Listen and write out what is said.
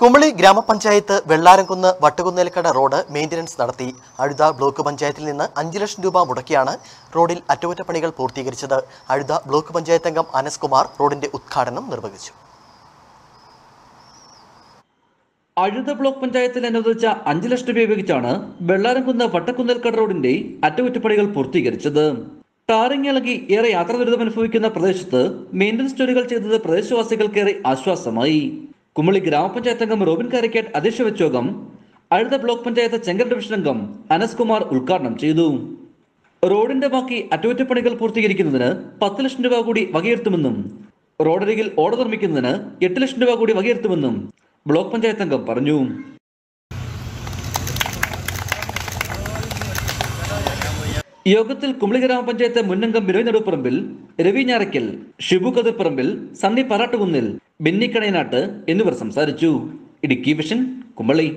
കുമളി ഗ്രാമപഞ്ചായത്ത് Vellaramkunnu വട്ടുകുന്നേലക്കട road maintenance നടത്തി അഴുത block പഞ്ചായത്തിൽ നിന്ന് അഞ്ച് ലക്ഷം രൂപ മുടക്കിയാണ് റോഡിൽ അറ്റകുറ്റപ്പണികൾ പൂർത്തീകരിച്ചത് അഴുത ബ്ലോക്ക് പഞ്ചായത്ത് അംഗം അനസ് കുമാർ റോഡിന്റെ ഉദ്ഘാടനം നിർവഹിച്ചു അഴുത ബ്ലോക്ക് പഞ്ചായത്തിൽ അനുവദിച്ച അഞ്ച് ലക്ഷം രൂപ ഉപയോഗിച്ചാണ് വെള്ളാരംകുന്ന് വട്ടക്കുന്നേൽക്കട റോഡിന്റെ അറ്റകുറ്റപ്പണികൾ പൂർത്തീകരിച്ചത് ടാറിംഗ് ഇളകി ഏറെ യാത്ര ദുരിതമനുഭവിക്കുന്ന പ്രദേശത്ത് മെയിൻ്റനൻസ് ജോലികൾ ചെയ്തത് പ്രദേശവാസികൾക്കേറെ ആശ്വാസമായി കുമളി ഗ്രാമപഞ്ചായത്ത് അംഗം റോബിൻ കാരിക്കേട്ട് അധ്യക്ഷ വെച്ച യോഗം അഴുത ബ്ലോക്ക് പഞ്ചായത്ത് ചെങ്കൽ ഡിവിഷൻ അംഗം അനസ് കുമാർ ഉദ്ഘാടനം ചെയ്തു റോഡിന്റെ ബാക്കി അറ്റകുറ്റപ്പണികൾ പൂർത്തീകരിക്കുന്നതിന് പത്ത് ലക്ഷം രൂപ കൂടി വകയിരുത്തുമെന്നും റോഡരികിൽ ഓട നിർമ്മിക്കുന്നതിന് എട്ട് ലക്ഷം രൂപ കൂടി വകയിരുത്തുമെന്നും ബ്ലോക്ക് പഞ്ചായത്ത് അംഗം പറഞ്ഞു യോഗത്തിൽ കുമളി ഗ്രാമപഞ്ചായത്ത് മുന്നംഗം ബിനോയ് നടുപ്പറമ്പിൽ രവി ഞാറയ്ക്കൽ ഷിബു കതിർപ്പറമ്പിൽ സണ്ണി പറാട്ടുകുന്നിൽ ബെന്നി എന്നിവർ സംസാരിച്ചു ഇടുക്കി വിഷൻ കുമ്പളി